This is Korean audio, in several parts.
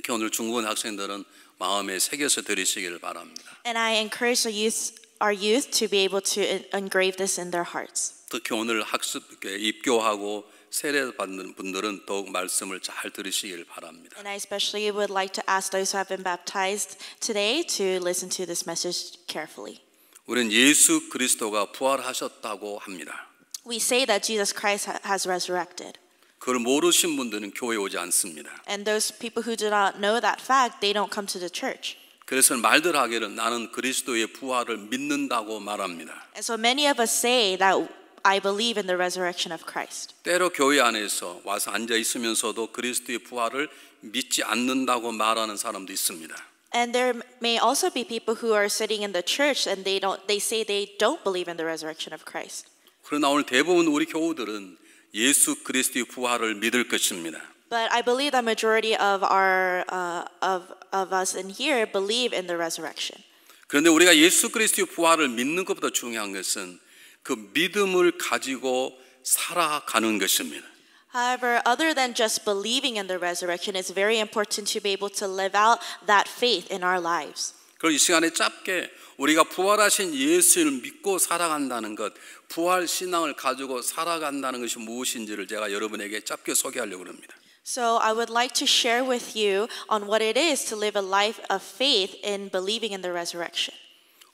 특히 오늘 중국어 학생들은 마음에 새겨서 들으시기를 바랍니다. And I encourage the youth, our youth to be able to engrave this in their hearts. 특히 오늘 학습 입교하고 세례 받는 분들은 더욱 말씀을 잘 들으시길 바랍니다. And I especially would like to ask those who have been baptized today to listen to this message carefully. 우리는 예수 그리스도가 부활하셨다고 합니다. We say that Jesus Christ has resurrected. 그걸 모르신 분들은 교회 오지 않습니다. And those people who do not know that fact, they don't come to the church. 그래서 말들 하기를 나는 그리스도의 부활을 믿는다고 말합니다. And so many of us say that I believe in the resurrection of Christ. 때로 교회 안에서 와서 앉아 있으면서도 그리스도의 부활을 믿지 않는다고 말하는 사람도 있습니다. And there may also be people who are sitting in the church and they don't they say they don't believe in the resurrection of Christ. 그러나 오늘 대부분 우리 교우들은 예수 그리스도의 부활을 믿을 것입니다. But I believe that majority of our uh, of of us in here believe in the resurrection. 그런데 우리가 예수 그리스도의 부활을 믿는 것보다 중요한 것은 그 믿음을 가지고 살아가는 것입니다. However, other than just believing in the resurrection, it's very important to be able to live out that faith in our lives. 그럼 이 시간에 짧게 우리가 부활하신 예수를 믿고 살아간다는 것 부활 신앙을 가지고 살아간다는 것이 무엇인지를 제가 여러분에게 짧게 소개하려고 합니다. So I would like to share with you on what it is to live a life of faith in believing in the resurrection.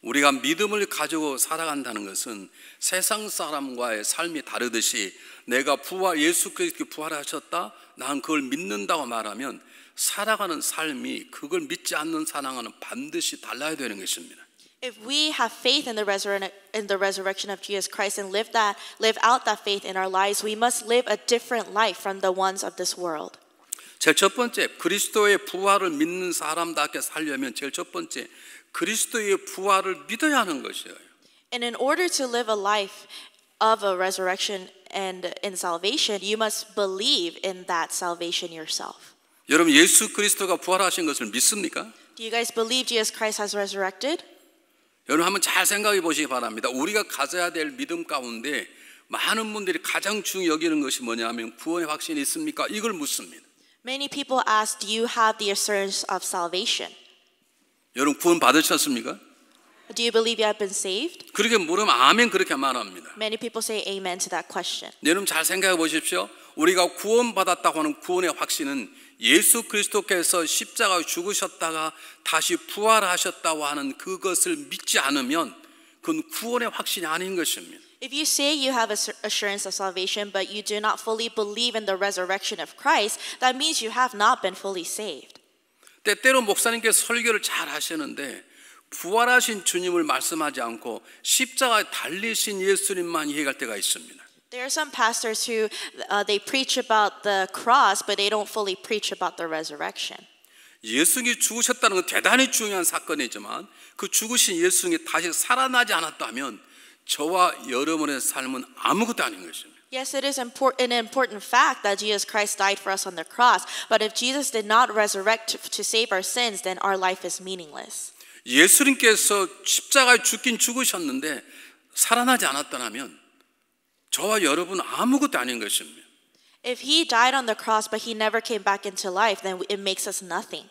우리가 믿음을 가지고 살아간다는 것은 세상 사람과의 삶이 다르듯이 내가 부활 예수께서 부활하셨다. 난 그걸 믿는다고 말하면 살아가는 삶이 그걸 믿지 않는 사랑하는 반드시 달라야 되는 것입니다. If we have faith in the, resur- in the resurrection of Jesus Christ and live, that, live out that faith in our lives, we must live a different life from the ones of this world. 제일 첫 번째 그리스도의 부활을 믿는 사람답게 살려면 제일 첫 번째 그리스도의 부활을 믿어야 하는 것이에요. And in order to live a life of a resurrection and in salvation, you must believe in that salvation yourself. 여러분 예수 그리스도가 부활하신 것을 믿습니까? Do you guys believe Jesus Christ has resurrected? 여러분 한번 잘 생각해 보시기 바랍니다. 우리가 가져야 될 믿음 가운데 많은 분들이 가장 중요 여기는 것이 뭐냐면 구원의 확신이 있습니까? 이걸 묻습니다. Many people ask, do you have the assurance of salvation? 여러분 구원 받으셨습니까? Do you believe you have been saved? 그렇게 물으면 아멘 그렇게 말합니다. Many people say amen to that question. 여러분 잘 생각해 보십시오. 우리가 구원받았다고 하는 구원의 확신은 예수 그리스도께서 십자가 죽으셨다가 다시 부활하셨다고 하는 그것을 믿지 않으면 그건 구원의 확신이 아닌 것입니다. If you say you have assurance of salvation but you do not fully believe in the resurrection of Christ, that means you have not been fully saved. 때때로 목사님께서 설교를 잘 하시는데 부활하신 주님을 말씀하지 않고 십자가에 달리신 예수님만 이해갈 때가 있습니다. There are some pastors who uh, they preach about the cross, but they don't fully preach about the resurrection. 예수님이 죽으셨다는 건 대단히 중요한 사건이지만 그 죽으신 예수님이 다시 살아나지 않았다면 저와 여러분의 삶은 아무것도 아닌 것입니다. Yes, it is important, an important fact that Jesus Christ died for us on the cross. But if Jesus did not resurrect to, to save our sins, then our life is meaningless. 예수님께서 십자가에 죽긴 죽으셨는데 살아나지 않았다면 저와 여러분 아무것도 아닌 것입니다. If he died on the cross but he never came back into life, then it makes us nothing.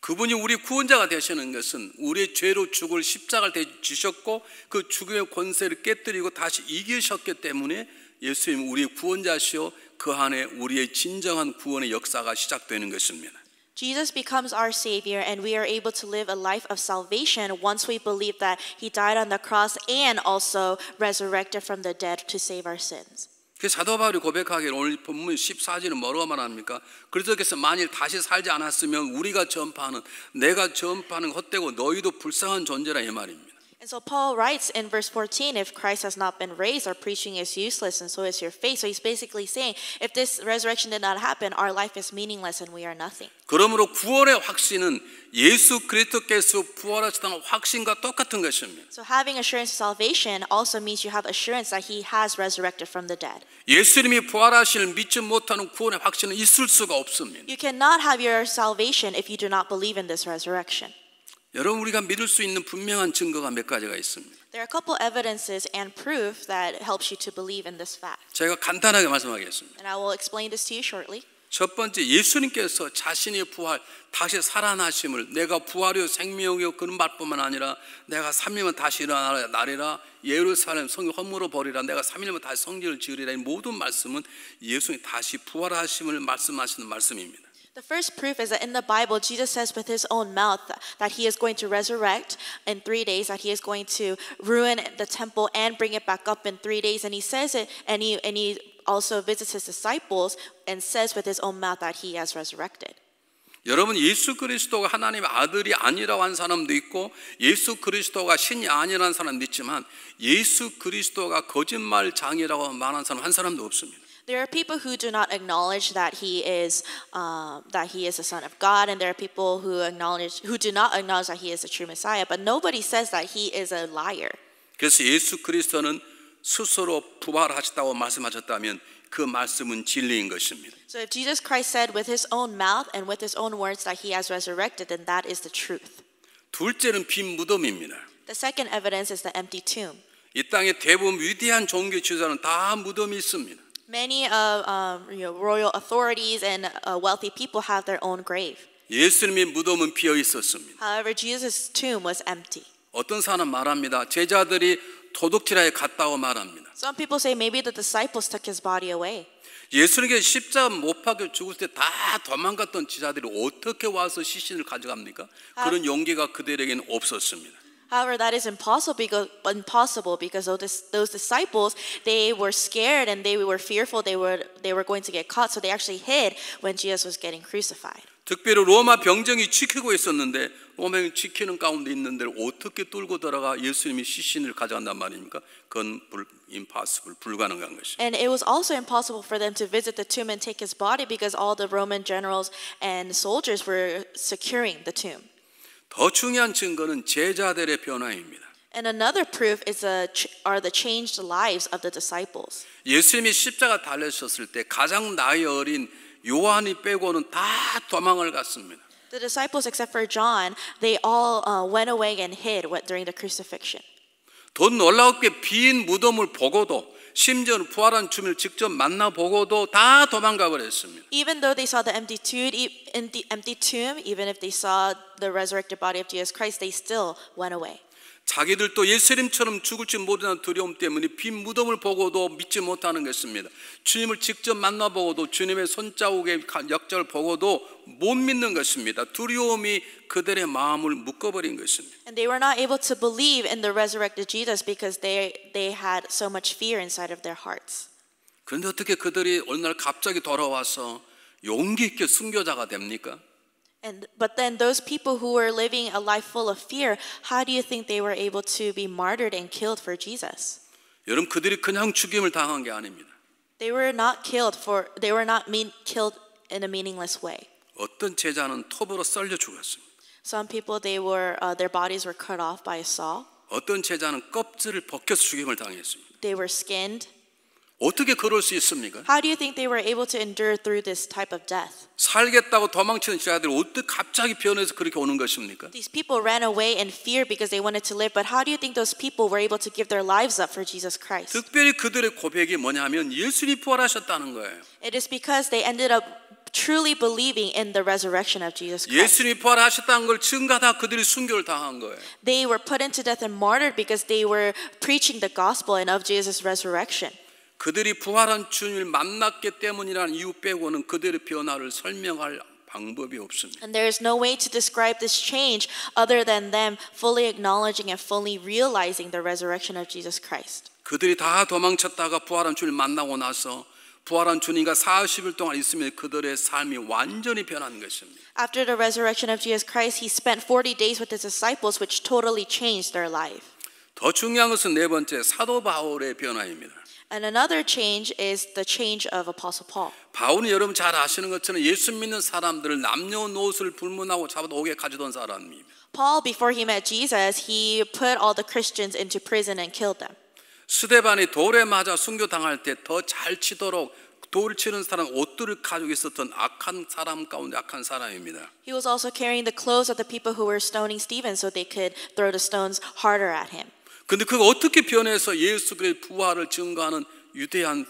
그분이 우리 구원자가 되시는 것은 우리의 죄로 죽을 십자가를 대주셨고 그 죽음의 권세를 깨뜨리고 다시 이기셨기 때문에 예수님 우리의 구원자시요 그 안에 우리의 진정한 구원의 역사가 시작되는 것입니다. Jesus becomes our Savior, and we are able to live a life of salvation once we believe that He died on the cross and also resurrected from the dead to save our sins. 그래서 사도 바울이 고백하기를 오늘 본문 14절은 뭐라고 말합니까? 그리스도께서 만일 다시 살지 않았으면 우리가 전파하는 내가 전파하는 헛되고 너희도 불쌍한 존재라 이 말입니다. And so Paul writes in verse 14 if Christ has not been raised, our preaching is useless, and so is your faith. So he's basically saying if this resurrection did not happen, our life is meaningless and we are nothing. 그러므로 구원의 확신은 예수 그리스도께서 부활하셨다는 확신과 똑같은 것입니다. So having assurance of salvation also means you have assurance that he has resurrected from the dead. 예수님이 부활하실 믿지 못하는 구원의 확신은 있을 수가 없습니다. You cannot have your salvation if you do not believe in this resurrection. 여러분 우리가 믿을 수 있는 분명한 증거가 몇 가지가 있습니다. 제가 간단하게 말씀하겠습니다. 첫 번째 예수님께서 자신의 부활 다시 살아나심을 내가 부활이요 생명이요 그런 말뿐만 아니라 내가 3일만 다시 일어나리라 예루살렘 성이 허물어 버리라 내가 3일만 다시 성전을 지으리라 이 모든 말씀은 예수님 다시 부활하심을 말씀하시는 말씀입니다. The first proof is that in the Bible, Jesus says with his own mouth that he is going to resurrect in three days, that he is going to ruin the temple and bring it back up in three days. And he says it, and he, and he also visits his disciples and says with his own mouth that he has resurrected. 여러분 예수 그리스도가 하나님의 아들이 아니라고 한 사람도 있고 예수 그리스도가 신이 아니라는 사람도 있지만 예수 그리스도가 거짓말 장이라고 말한 사람 한 사람도 없습니다. There are people who do not acknowledge that he is um, that he is the Son of God, and there are people who acknowledge who do not acknowledge that he is the true Messiah. But nobody says that he is a liar. 그래서 예수 그리스도는 스스로 부활하셨다고 말씀하셨다면 그 말씀은 진리인 것입니다. So if Jesus Christ said with his own mouth and with his own words that he has resurrected, then that is the truth. 둘째는 빈 무덤입니다. The second evidence is the empty tomb. 이 땅의 대부분 위대한 종교 지도자는 다 무덤이 있습니다. Many of um, you know, royal authorities and uh, wealthy people have their own grave. 예수님의 무덤은 비어 있었습니다. However, Jesus' tomb was empty. 어떤 사람 말합니다. 제자들이 도둑질하여 갔다고 말합니다. Some people say maybe the disciples took his body away. 예수님께 십자 못 박여 죽을 때다 도망갔던 제자들이 어떻게 와서 시신을 가져갑니까? 그런 용기가 그들에게는 없었습니다. However, that is impossible because, impossible because those disciples, they were scared and they were fearful they were, they were going to get caught. So they actually hid when Jesus was getting crucified. 특별히 로마 병정이 지키고 있었는데 로마병 지키는 가운데 있는데 어떻게 뚫고 들어가 예수님이 시신을 가져간단 말입니까? 그건 불, impossible, 불가능한 것이. And it was also impossible for them to visit the tomb and take his body because all the Roman generals and soldiers were securing the tomb. 더 중요한 증거는 제자들의 변화입니다. And another proof is a, are the changed lives of the disciples. 예수님이 십자가 달리셨을 때 가장 나이 어린 요한이 빼고는 다 도망을 갔습니다. The disciples, except for John, they all uh, went away and hid during the crucifixion. 더 놀랍게 빈 무덤을 보고도 부활한 직접 다 도망가 버렸습니다. Even though they saw the empty tomb, in the empty tomb, even if they saw the resurrected body of Jesus Christ, they still went away. 자기들도 예수님처럼 죽을지 모르는 두려움 때문에 빈 무덤을 보고도 믿지 못하는 것입니다. 주님을 직접 만나보고도 주님의 손자국의 역적을 보고도 못 믿는 것입니다. 두려움이 그들의 마음을 묶어버린 것입니다. 그런데 어떻게 그들이 어느 날 갑자기 돌아와서 용기 있게 순교자가 됩니까? And, but then those people who were living a life full of fear, how do you think they were able to be martyred and killed for Jesus? 여러분 그들이 그냥 죽임을 당한 게 아닙니다. They were not killed for they were not mean, killed in a meaningless way. 어떤 제자는 톱으로 썰려 죽었습니다. Some people they were uh, their bodies were cut off by a saw. 어떤 제자는 껍질을 벗겨서 죽임을 당했습니다. They were skinned 어떻게 그럴 수 있습니까? How do you think they were able to endure through this type of death? 살겠다고 도망치는 어떻게 갑자기 변해서 그렇게 오는 것입니까? These people ran away in fear because they wanted to live, but how do you think those people were able to give their lives up for Jesus Christ? 특별히 그들의 고백이 뭐냐면 예수님이 부활하셨다는 거예요. It is because they ended up truly believing in the resurrection of Jesus Christ. 예수님이 부활하셨다는 걸 증가다 그들이 순교를 당한 거예요. They were put into death and martyred because they were preaching the gospel and of Jesus' resurrection. 그들이 부활한 주님을 만났기 때문이라는 이유 빼고는 그들의 변화를 설명할 방법이 없습니다. And there is no way to describe this change other than them fully acknowledging and fully realizing the resurrection of Jesus Christ. 그들이 다 도망쳤다가 부활한 주님을 만나고 나서 부활한 주님과 40일 동안 있으며 그들의 삶이 완전히 변한 것입니다. After the resurrection of Jesus Christ, he spent 40 days with his disciples which totally changed their life. 더 중요한 것은 네 번째 사도 바울의 변화입니다. And another change is the change of Apostle Paul. 바울은 여러분 잘 아시는 것처럼 예수 믿는 사람들을 남녀노소를 불문하고 가져던 사람입니다. Paul, before he met Jesus, he put all the Christians into prison and killed them. 스데반이 돌에 맞아 순교당할 때더 치도록 돌 치는 사람 옷들을 가지고 있었던 악한 사람 가운데 악한 사람입니다. He was also carrying the clothes of the people who were stoning Stephen so they could throw the stones harder at him. 근데 그걸 어떻게 변해서 예수의 부활을 증거하는 유대한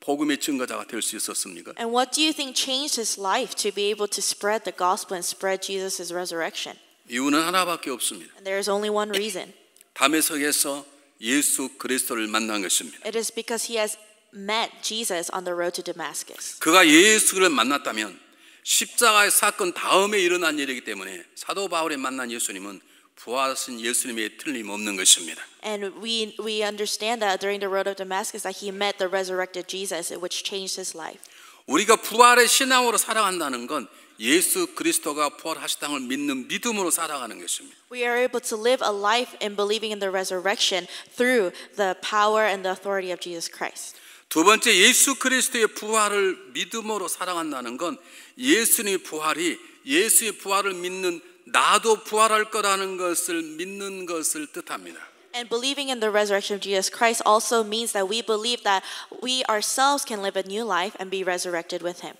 복음의 증거자가 될 수 있었습니까? And what do you think changed his life to be able to spread the gospel and spread Jesus' resurrection? 이유는 하나밖에 없습니다. And there is only one reason. 담에석에서 예수 그리스도를 만난 것입니다. It is because he has met Jesus on the road to Damascus. 그가 예수를 만났다면 십자가의 사건 다음에 일어난 일이기 때문에 사도 바울이 만난 예수님은 부활하신 예수님이 틀림없는 것입니다. And we we understand that during the road of Damascus that he met the resurrected Jesus which changed his life. 우리가 부활의 신앙으로 살아간다는 건 예수 그리스도가 부활하셨다는 믿는 믿음으로 살아가는 것입니다. We are able to live a life in believing in the resurrection through the power and the authority of Jesus Christ. 두 번째 예수 그리스도의 부활을 믿음으로 살아간다는 건 예수님의 부활이 예수의 부활을 믿는 나도 부활할 거라는 것을 믿는 것을 뜻합니다. And believing in the resurrection of Jesus Christ also means that we believe that we ourselves can live a new life and be resurrected with him.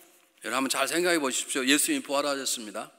여러분 잘 생각해 보십시오. 예수님이 부활하셨습니다.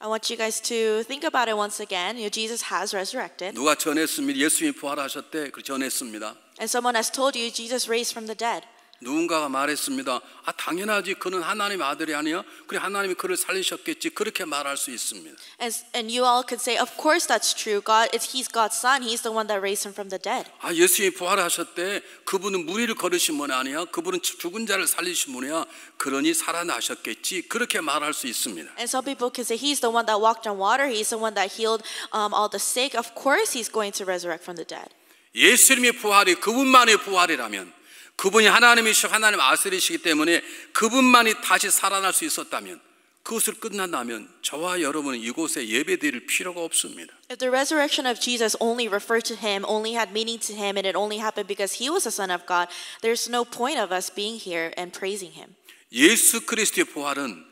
I want you guys to think about it once again. You know, Jesus has resurrected. 누가 전했습니다. 예수님이 부활하셨대. 그 전했습니다. And someone has told you Jesus raised from the dead. 누군가가 말했습니다. 아, 당연하지. 그는 하나님의 아들이 아니야. 그래 하나님이 그를 살리셨겠지. 그렇게 말할 수 있습니다. As, and you all could say, of course that's true. God, it's, he's God's son. He's the one that raised him from the dead. 아, 예수님이 부활하셨대. 그분은 무리를 거두신 분 아니야. 그분은 죽은 자를 살리신 분이야. 그러니 살아나셨겠지. 그렇게 말할 수 있습니다. And so people could say, he's the one that walked on water. He's the one that healed um, all the sick. Of course he's going to resurrect from the dead. 예수님의 부활이 그분만의 부활이라면 그분이 하나님이시고 하나님 아스리시기 때문에 그분만이 다시 살아날 수 있었다면 그것을 끝난다면 저와 여러분은 이곳에 예배드릴 필요가 없습니다. If the resurrection of Jesus only referred to him, only had meaning to him and it only happened because he was the son of God, there's no point of us being here and praising him. 예수 그리스도의 부활은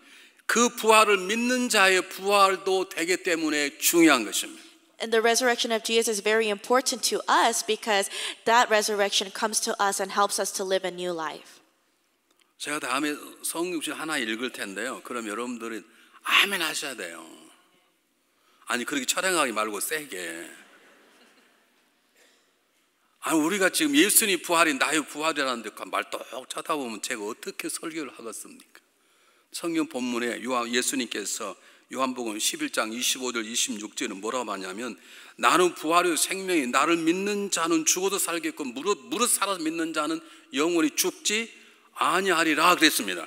그 부활을 믿는 자의 부활도 되기 때문에 중요한 것입니다. And the resurrection of Jesus is very important to us because that resurrection comes to us and helps us to live a new life. 제가 다음에 성육신 하나 읽을 텐데요. 그럼 여러분들이 아멘 하셔야 돼요. 아니 그렇게 철행하기 말고 세게. 아니 우리가 지금 예수님 부활이 나의 부활이라는 말똑 쳐다보면 제가 어떻게 설교를 하겠습니까? 성경 본문에 예수님께서 요한복음 11장 25절 26절은 뭐라고 하냐면 나는 부활의 생명이 나를 믿는 자는 죽어도 살겠고 무릇 무릇 살아서 믿는 자는 영원히 죽지 아니하리라 그랬습니다.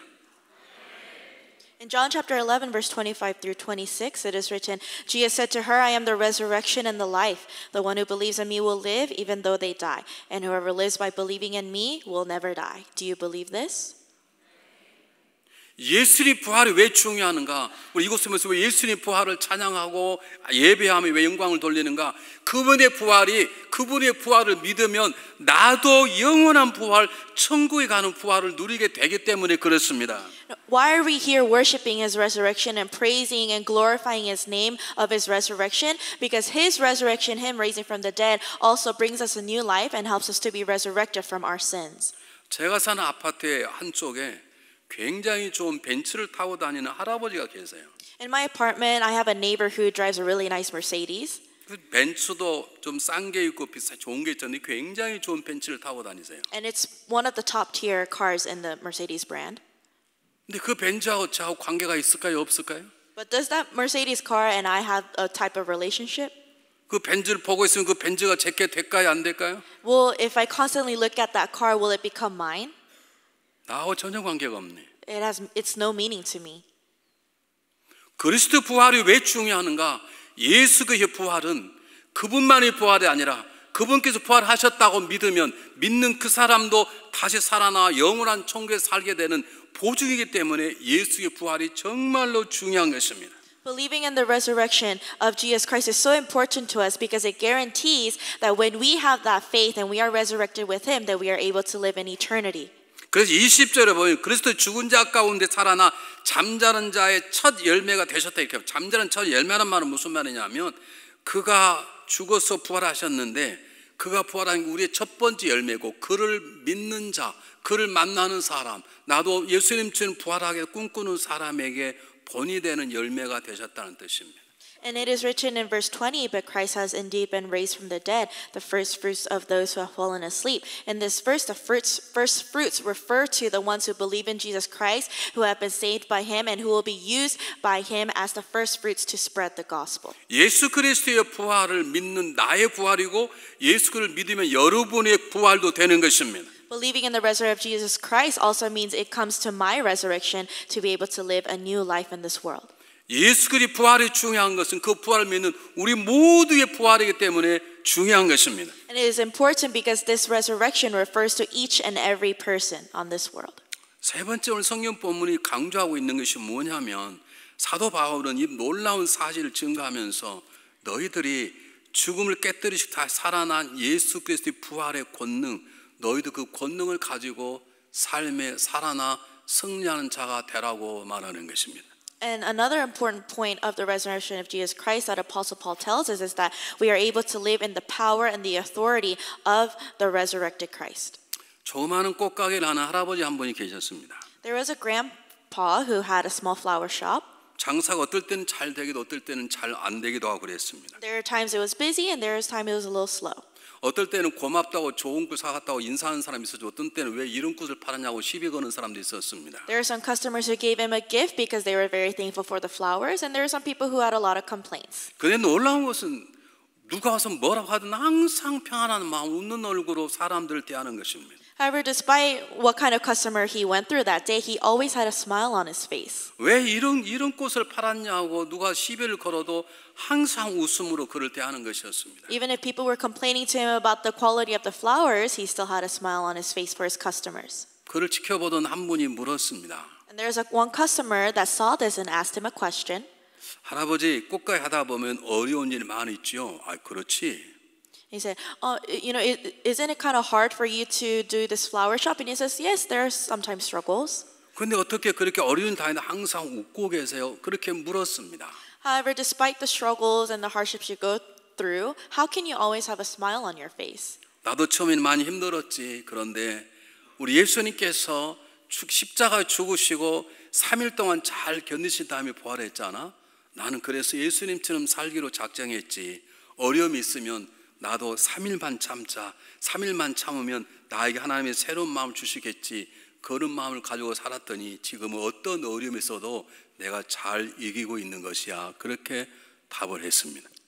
In John chapter 11, verse 25 through 26, it is written, Jesus said to her, I am the resurrection and the life. The one who believes in me will live even though they die. And whoever lives by believing in me will never die. Do you believe this? 예수님 부활이 왜 중요하는가? 우리 이곳 보면서 왜 예수님 부활을 찬양하고 예배하며 왜 영광을 돌리는가? 그분의 부활이 그분의 부활을 믿으면 나도 영원한 부활, 천국에 가는 부활을 누리게 되기 때문에 그렇습니다. Why are we here worshiping his resurrection and praising and glorifying his name of his resurrection? Because his resurrection, him raising from the dead, also brings us a new life and helps us to be resurrected from our sins. 제가 사는 아파트의 한쪽에 굉장히 좋은 벤츠를 타고 다니는 할아버지가 계세요. In my apartment, I have a neighbor who drives a really nice Mercedes. 그 벤츠도 좀싼게 있고 비싼 좋은 게 있는데 굉장히 좋은 벤츠를 타고 다니세요. And it's one of the top tier cars in the Mercedes brand. 근데 그 벤츠하고 저하고 관계가 있을까요, 없을까요? But does that Mercedes car and I have a type of relationship? 그 벤츠를 보고 있으면 그 벤츠가 제게 될까요, 안 될까요? Well, if I constantly look at that car, will it become mine? 나와 전혀 관계가 없네. It has it's no meaning to me. 그리스도 부활이 왜 중요하는가? 예수 그의 부활은 그분만의 부활이 아니라 그분께서 부활하셨다고 믿으면 믿는 그 사람도 다시 살아나 영원한 천국에 살게 되는 보증이기 때문에 예수의 부활이 정말로 중요한 것입니다. Believing in the resurrection of Jesus Christ is so important to us because it guarantees that when we have that faith and we are resurrected with him that we are able to live in eternity. 그래서 20절에 보면 그리스도 죽은 자 가운데 살아나 잠자는 자의 첫 열매가 되셨다 이렇게 잠자는 첫 열매란 말은 무슨 말이냐면 그가 죽어서 부활하셨는데 그가 부활한 게 우리의 첫 번째 열매고 그를 믿는 자, 그를 만나는 사람, 나도 예수님처럼 부활하게 꿈꾸는 사람에게 본이 되는 열매가 되셨다는 뜻입니다. And it is written in verse 20, but Christ has indeed been raised from the dead, the first fruits of those who have fallen asleep. In this verse, the first, first fruits refer to the ones who believe in Jesus Christ, who have been saved by him, and who will be used by him as the first fruits to spread the gospel. 예수 그리스도의 부활을 믿는 나의 부활이고 예수를 믿으면 여러분의 부활도 되는 것입니다. Believing in the resurrection of Jesus Christ also means it comes to my resurrection to be able to live a new life in this world. 예수 그리 부활이 중요한 것은 그 부활을 믿는 우리 모두의 부활이기 때문에 중요한 것입니다. And it is important because this resurrection refers to each and every person on this world. 세 번째 오늘 성경 본문이 강조하고 있는 것이 뭐냐면 사도 바울은 이 놀라운 사실을 증거하면서 너희들이 죽음을 깨뜨리시 다 살아난 예수 그리스도의 부활의 권능 너희도 그 권능을 가지고 삶에 살아나 승리하는 자가 되라고 말하는 것입니다. And another important point of the resurrection of Jesus Christ that Apostle Paul tells us is that we are able to live in the power and the authority of the resurrected Christ. There was a grandpa who had a small flower shop. 장사가 어떨 때는 잘 되기도 어떨 때는 되기도 하고 그랬습니다. There are times it was busy and there was time it was a little slow. 어떨 때는 고맙다고 좋은 굿 사갔다고 인사하는 사람이 있었죠. 어떤 때는 왜 이런 굿을 팔았냐고 시비 거는 사람도 있었습니다. There are some customers who gave him a gift because they were very thankful for the flowers, and there are some people who had a lot of complaints. 그런데 놀라운 것은 누가 와서 뭐라고 하든 항상 평안한 마음, 웃는 얼굴로 사람들을 대하는 것입니다. However, despite what kind of customer he went through that day, he always had a smile on his face. 왜 이런 이런 꽃을 팔았냐고 누가 시비를 걸어도 항상 웃음으로 그를 대하는 것이었습니다. Even if people were complaining to him about the quality of the flowers, he still had a smile on his face for his customers. 그를 지켜보던 한 분이 물었습니다. And there's one customer that saw this and asked him a question. 할아버지 꽃가게 하다 보면 어려운 일 많이 있죠. 아 그렇지. He said, oh, you know, it, isn't it kind of hard for you to do this flower shop? And he says, yes, there are sometimes struggles. 근데 어떻게 그렇게 어려운 다이는 항상 웃고 계세요? 그렇게 물었습니다. However, despite the struggles and the hardships you go through, how can you always have a smile on your face? 나도 처음엔 많이 힘들었지. 그런데 우리 예수님께서 십자가 죽으시고 3일 동안 잘 견디신 다음에 부활했잖아. 나는 그래서 예수님처럼 살기로 작정했지. 어려움이 있으면 나도 3일만 참자. 3일만 참으면 나에게 하나님의 새로운 마음 주시겠지. 그런 마음을 가지고 살았더니 지금은 어떤 어려움에서도 내가 잘 이기고 있는 것이야. 그렇게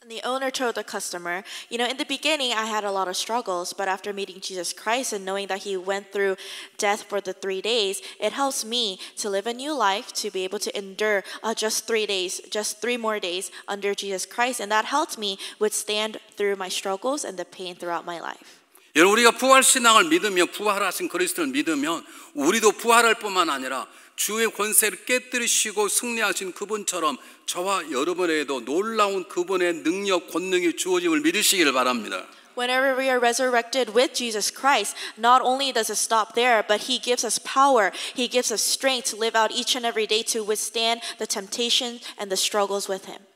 the owner told the customer, You know, in the beginning, I had a lot of struggles, but after meeting Jesus Christ and knowing that he went through death for the three days, it helps me to live a new life, to be able to endure uh, just three days, just three more days under Jesus Christ. And that helped me withstand through my struggles and the pain throughout my life. 여러분, 우리가 부활 신앙을 부활하신 그리스도를 믿으면, 우리도 부활할 뿐만 아니라, 주의 권세를 깨뜨리시고 승리하신 그분처럼 저와 여러분에게도 놀라운 그분의 능력 권능이 주어짐을 믿으시기를 바랍니다. Whenever we are resurrected with Jesus Christ, not only does it stop there, but He gives us power. He gives us strength to live out each and every day to withstand the temptation and the struggles with Him.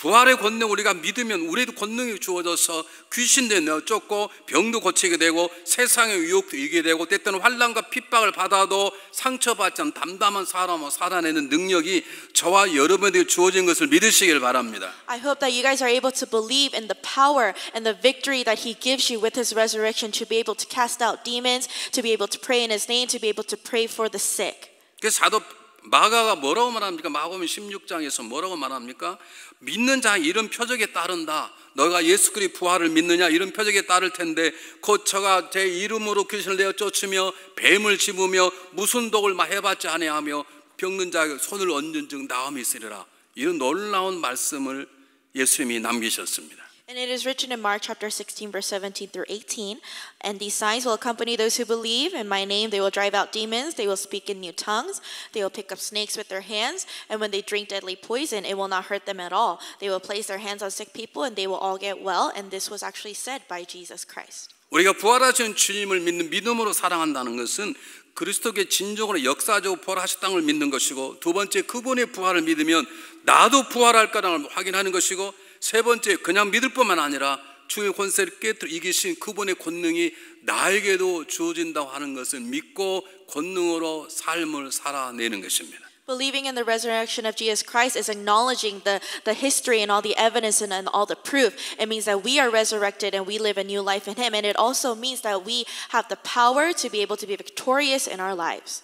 부활의 권능 우리가 믿으면 우리도 권능이 주어져서 귀신도 내쫓고 병도 고치게 되고 세상의 유혹도 이기게 되고 때때는 환란과 핍박을 받아도 상처받지 않는 담담한 사람으로 살아내는 능력이 저와 여러분에게 주어진 것을 믿으시길 바랍니다. I hope that you guys are able to believe in the power and the victory that he gives you with his resurrection to be able to cast out demons, to be able to pray in his name, to be able to pray for the sick. 그 사도 마가가 뭐라고 말합니까? 마가복음 16장에서 뭐라고 말합니까? 믿는 자 이런 표적에 따른다. 너가 예수 그리 부활을 믿느냐 이런 표적에 따를 텐데 거처가 제 이름으로 귀신을 내어 쫓으며 뱀을 집으며 무슨 독을 해봤지 아니하며 병든 자 손을 얹은 즉 나음이 있으리라. 이런 놀라운 말씀을 예수님이 남기셨습니다. And it is written in Mark chapter 16, verse 17 through 18. And these signs will accompany those who believe. In my name, they will drive out demons. They will speak in new tongues. They will pick up snakes with their hands. And when they drink deadly poison, it will not hurt them at all. They will place their hands on sick people and they will all get well. And this was actually said by Jesus Christ. 우리가 부활하신 주님을 믿는 믿음으로 사랑한다는 것은 그리스도께 진정으로 역사적으로 부활하셨 땅을 믿는 것이고 두 번째 그분의 부활을 믿으면 나도 부활할 거라는 걸 확인하는 것이고 세 번째, 그냥 믿을 뿐만 아니라 주의 권세를 깨뜨려 이기신 그분의 권능이 나에게도 주어진다고 하는 것을 믿고 권능으로 삶을 살아내는 것입니다. Believing in the resurrection of Jesus Christ is acknowledging the, the history and all the evidence and, and all the proof. It means that we are resurrected and we live a new life in Him. And it also means that we have the power to be able to be victorious in our lives.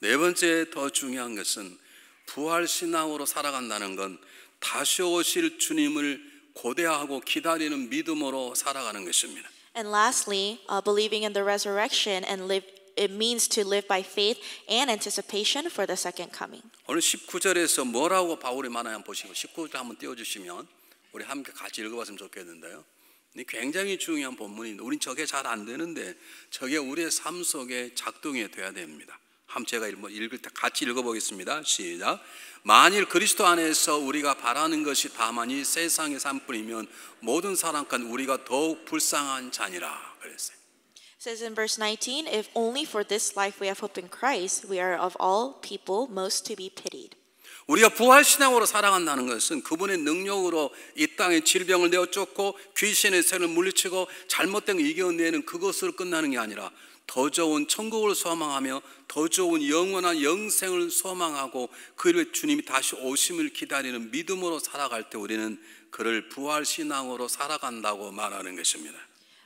네 번째 더 중요한 것은 부활 신앙으로 살아간다는 건 다시 오실 주님을 고대하고 기다리는 믿음으로 살아가는 것입니다. And lastly, uh, believing in the resurrection and live it means to live by faith and anticipation for the second coming. 오늘 19절에서 뭐라고 바울이 말하냐 보시고 19절 한번 띄워 주시면 우리 함께 같이 읽어 봤으면 좋겠는데요. 굉장히 중요한 본문인데 우린 저게 잘안 되는데 저게 우리의 삶 속에 작동이 돼야 됩니다. 함 제가 뭐 읽을 때 같이 읽어보겠습니다. 시작. 만일 그리스도 안에서 우리가 바라는 것이 다만이 세상의 산뿐이면 모든 사람간 우리가 더욱 불쌍한 자니라 그랬어요. says in verse 19, if only for this life we have hope in Christ, we are of all people most to be pitied. 우리가 부활 신앙으로 살아간다는 것은 그분의 능력으로 이 땅의 질병을 내어 쫓고 귀신의 세를 물리치고 잘못된 이겨내는 그것으로 끝나는 게 아니라 더 좋은 천국을 소망하며 더 좋은 영원한 영생을 소망하고 그를 주님이 다시 오심을 기다리는 믿음으로 살아갈 때 우리는 그를 부활 신앙으로 살아간다고 말하는 것입니다.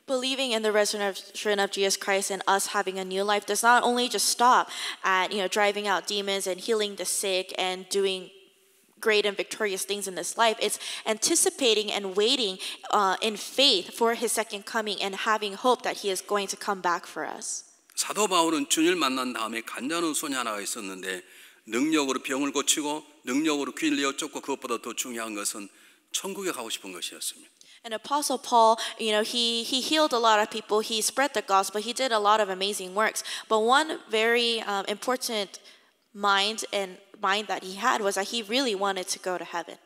Believing in the resurrection of Jesus Christ and us having a new life does not only just stop at you know driving out demons and healing the sick and doing great and victorious things in this life. It's anticipating and waiting uh, in faith for his second coming and having hope that he is going to come back for us. 사도 바울은 주님을 만난 다음에 간자는 소녀 하나가 있었는데 능력으로 병을 고치고 능력으로 귀를 내어쫓고 그것보다 더 중요한 것은 천국에 가고 싶은 것이었습니다. And Apostle Paul, you know, he, he healed a lot of people. He spread the gospel. He did a lot of amazing works. But one very um, important mind and mind that he had was that he really wanted to go to heaven.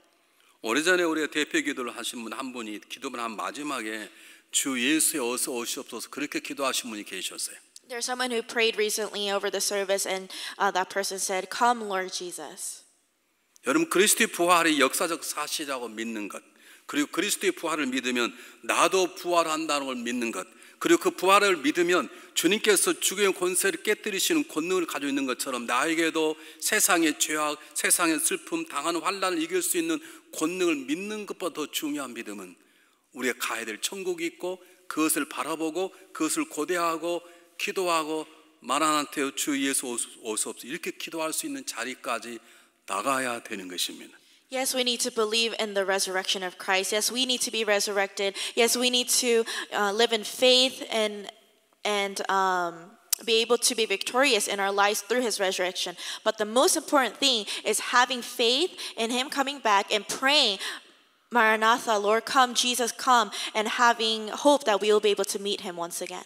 오래전에 우리가 대표 기도를 하신 분 한 분이 기도문 한 마지막에 주 예수의 어서 오시옵소서 그렇게 기도하신 분이 계셨어요. There's someone who prayed recently over the service and uh, that person said, "Come Lord Jesus." 여러분 그리스도의 부활이 역사적 사실이라고 믿는 것. 그리고 그리스도의 부활을 믿으면 나도 부활한다는 걸 믿는 것. 그리고 그 부활을 믿으면 주님께서 죽의 음 권세를 깨뜨리시는 권능을 가지고 있는 것처럼 나에게도 세상의 죄악, 세상의 슬픔, 당하는 환란을 이길 수 있는 권능을 믿는 것보다 더 중요한 믿음은 우리의 가야 될 천국이 있고 그것을 바라보고 그것을 고대하고 기도하고 마라한테 주 예수 오소서 이렇게 기도할 수 있는 자리까지 나가야 되는 것입니다. Yes, we need to believe in the resurrection of Christ. Yes, we need to be resurrected. Yes, we need to uh, live in faith and and um, be able to be victorious in our lives through His resurrection. But the most important thing is having faith in Him coming back and praying, Maranatha, Lord, come, Jesus, come, and having hope that we will be able to meet Him once again.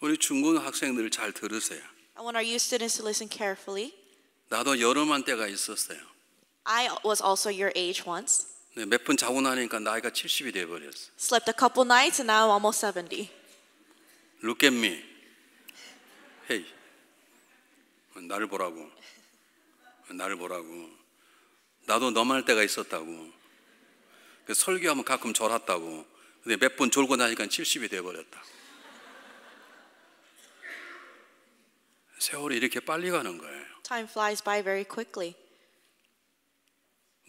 우리 중고등학생들을 잘 들으세요. I want our youth students to listen carefully. 나도 여름한 때가 있었어요. I was also your age once. 네, 몇번 자고 나니까 나이가 70이 돼 Slept a couple nights and now I'm almost 70. Look at me. Hey. 나를 보라고. 나를 보라고. 나도 너만 할 때가 있었다고. 설교하면 가끔 졸았다고. 근데 몇번 졸고 나니까 70이 돼 버렸다. 세월이 이렇게 빨리 가는 거예요. Time flies by very quickly.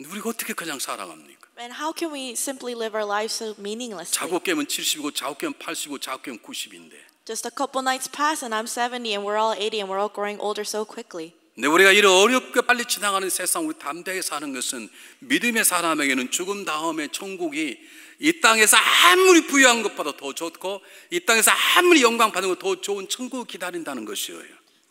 우리가 어떻게 그냥 살아갑니까? And how can we simply live our lives so meaninglessly? 자고 깨면 70이고 자고 깨면 80이고 자고 깨면 90인데. Just a couple nights pass and I'm 70 and we're all 80 and we're all growing older so quickly. 근데 우리가 이런 어렵게 빨리 지나가는 세상 우리 담대하게 사는 것은 믿음의 사람에게는 죽음 다음에 천국이 이 땅에서 아무리 부유한 것보다 더 좋고 이 땅에서 아무리 영광 받는 것더 좋은 천국을 기다린다는 것이에요.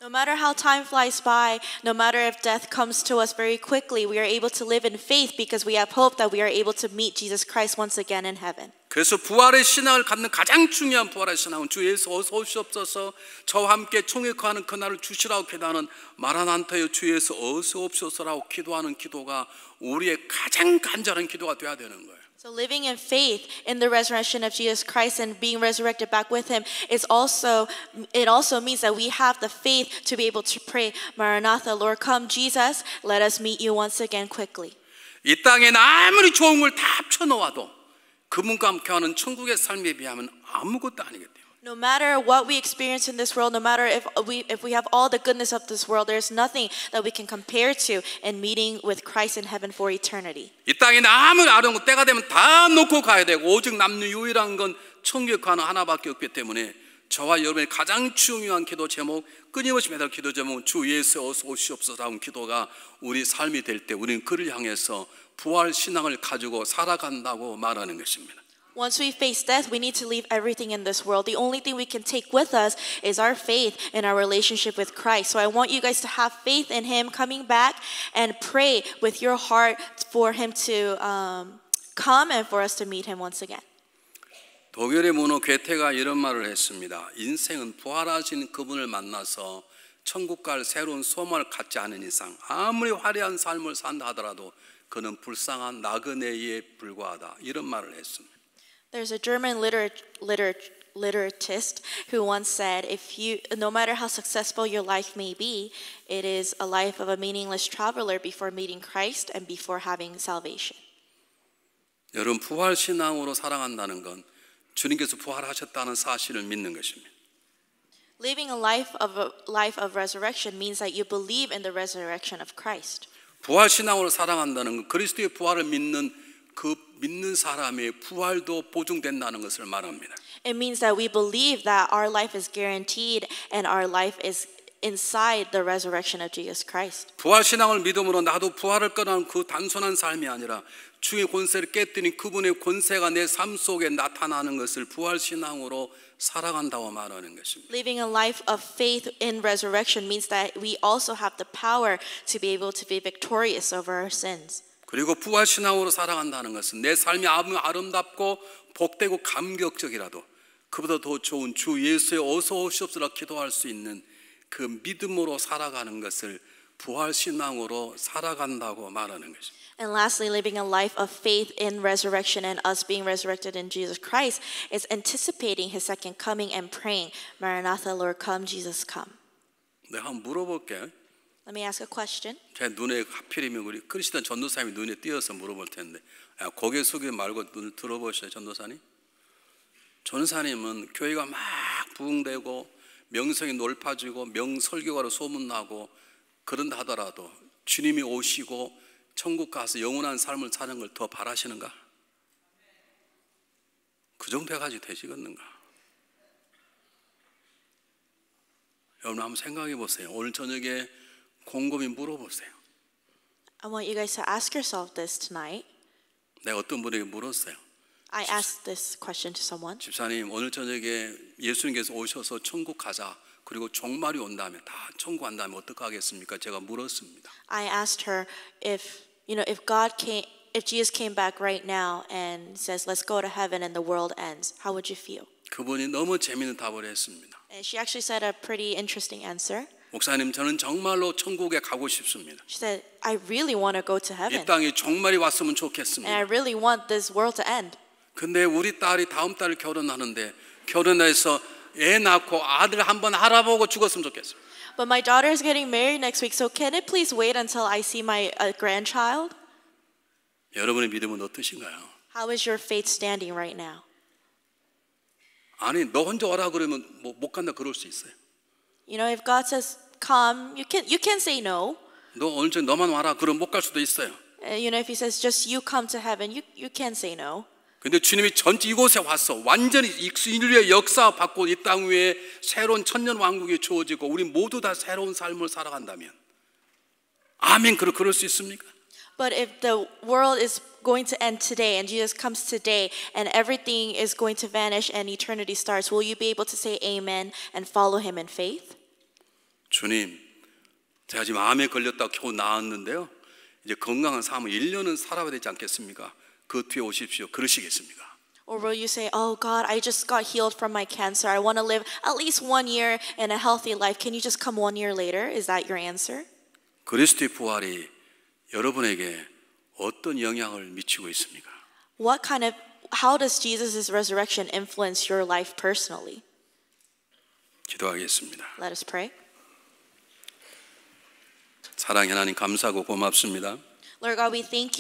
No matter how time flies by, no matter if death comes to us very quickly, we are able to live in faith because we have hope that we are able to meet Jesus Christ once again in heaven. 그래서 부활의 신앙을 갖는 가장 중요한 부활의 신앙은 주 예수 어서 오시옵소서 저와 함께 총회하는 그날을 주시라고 기도하는 마라난타여 주 예수 어서 오시옵소서라고 기도하는 기도가 우리의 가장 간절한 기도가 돼야 되는 거예요. So, living in faith in the resurrection of Jesus Christ and being resurrected back with Him is also, it also means that we have the faith to be able to pray, Maranatha, Lord, come, Jesus, let us meet you once again quickly. 이 아무리 좋은 그분과 천국의 삶에 비하면 아무것도 아니겠대요. No matter what we experience in this world, no matter if we, if we have all the goodness of this world, there's nothing that we can compare to in meeting with Christ in heaven for eternity. 이 땅에 아무 아름고 때가 되면 다 놓고 가야 되고 오직 남는 유일한 건 천국 가는 하나밖에 없기 때문에 저와 여러분의 가장 중요한 기도 제목 끊임없이 매달 기도 제목은 주 예수 어서 오시옵소서라는 기도가 우리 삶이 될 때 우리는 그를 향해서 부활 신앙을 가지고 살아간다고 말하는 것입니다. Once we face death, we need to leave everything in this world. The only thing we can take with us is our faith and our relationship with Christ. So I want you guys to have faith in Him coming back and pray with your heart for Him to um, come and for us to meet Him once again. 독일의 문호 괴테가 이런 말을 했습니다. 인생은 부활하신 그분을 만나서 천국 갈 새로운 소망을 갖지 않은 이상 아무리 화려한 삶을 산다 하더라도 그는 불쌍한 나그네에 불과하다. 이런 말을 했습니다. There's a German liter- liter- literatist who once said, "If you, no matter how successful your life may be, it is a life of a meaningless traveler before meeting Christ and before having salvation." 여러분 부활 신앙으로 살아간다는 건 주님께서 부활하셨다는 사실을 믿는 것입니다. Living a life of a life of resurrection means that you believe in the resurrection of Christ. 부활 신앙으로 살아간다는 건 그리스도의 부활을 믿는 그 믿는 사람의 부활도 보증된다는 것을 말합니다. It means that we believe that our life is guaranteed and our life is inside the resurrection of Jesus Christ. 부활 신앙을 믿음으로 나도 부활을 끄는 그 단순한 삶이 아니라 주의 권세를 깨뜨린 그분의 권세가 내 삶 속에 나타나는 것을 부활 신앙으로 살아간다고 말하는 것입니다. Living a life of faith in resurrection means that we also have the power to be able to be victorious over our sins. 그리고 부활신앙으로 살아간다는 것은 내 삶이 아무 아름답고 복되고 감격적이라도 그보다 더 좋은 주 예수의 어서 오시옵소라 기도할 수 있는 그 믿음으로 살아가는 것을 부활신앙으로 살아간다고 말하는 것입니다. And lastly, living a life of faith in resurrection and us being resurrected in Jesus Christ is anticipating his second coming and praying, Maranatha, Lord, come, Jesus, come. 내가 물어볼게. Let me ask a question. 제 눈에 하필이면 우리 크리스천 전도사님이 눈에 띄어서 물어볼 텐데 야, 아, 고개 숙이 말고 눈을 들어보시죠 전도사님. 전도사님은 교회가 막 부흥되고 명성이 높아지고 명설교가로 소문나고 그런다 하더라도 주님이 오시고 천국 가서 영원한 삶을 사는 걸 더 바라시는가? 그 정도 해가지고 되시겠는가? 여러분 한번 생각해 보세요. 오늘 저녁에 곰곰이 물어보세요. I want you guys to ask yourself this tonight. 내가 어떤 분에게 물었어요. I asked this question to someone. 집사님 오늘 저녁에 예수님께서 오셔서 천국 가자. 그리고 종말이 온다면 다 천국 간다면 어떡하겠습니까? 제가 물었습니다. I asked her if you know if God came if Jesus came back right now and says let's go to heaven and the world ends, how would you feel? 그분이 너무 재미있는 답을 했습니다. And she actually said a pretty interesting answer. 목사님 저는 정말로 천국에 가고 싶습니다. She said, I really want to go to heaven. 이 땅이 종말이 왔으면 좋겠습니다. And I really want this world to end. 근데 우리 딸이 다음 달 결혼하는데 결혼해서 애 낳고 아들 한번 알아보고 죽었으면 좋겠어요. But my daughter is getting married next week, so can it please wait until I see my uh, grandchild? 여러분의 믿음은 어떠신가요? How is your faith standing right now? 아니 너 혼자 와라 그러면 뭐못 간다 그럴 수 있어요. You know, if God says come, you can you can say no. 너 언제 너만 와라 그럼 수도 있어요. Uh, you know if he says just you come to heaven, you you can say no. 근데 주님이 전 이곳에 와서 완전히 인류의 역사 받고 위에 새로운 천년 왕국이 주어지고 우리 모두 다 새로운 삶을 살아간다면 아멘 그럴 수 있습니까? But if the world is going to end today and Jesus comes today and everything is going to vanish and eternity starts, will you be able to say amen and follow him in faith? 주님, 제가 지금 암에 걸렸다 겨우 나았는데요. 이제 건강한 삶을 1년은 살아야 되지 않겠습니까? 그 뒤에 오십시오. 그러시겠습니까? Or will you say, Oh God, I just got healed from my cancer. I want to live at least one year in a healthy life. Can you just come one year later? Is that your answer? 그리스도의 부활이 여러분에게 어떤 영향을 미치고 있습니까? What kind of how does Jesus' resurrection influence your life personally? 기도하겠습니다. Let us pray. 사랑해 하나님 감사하고 고맙습니다. Lord God, we thank you.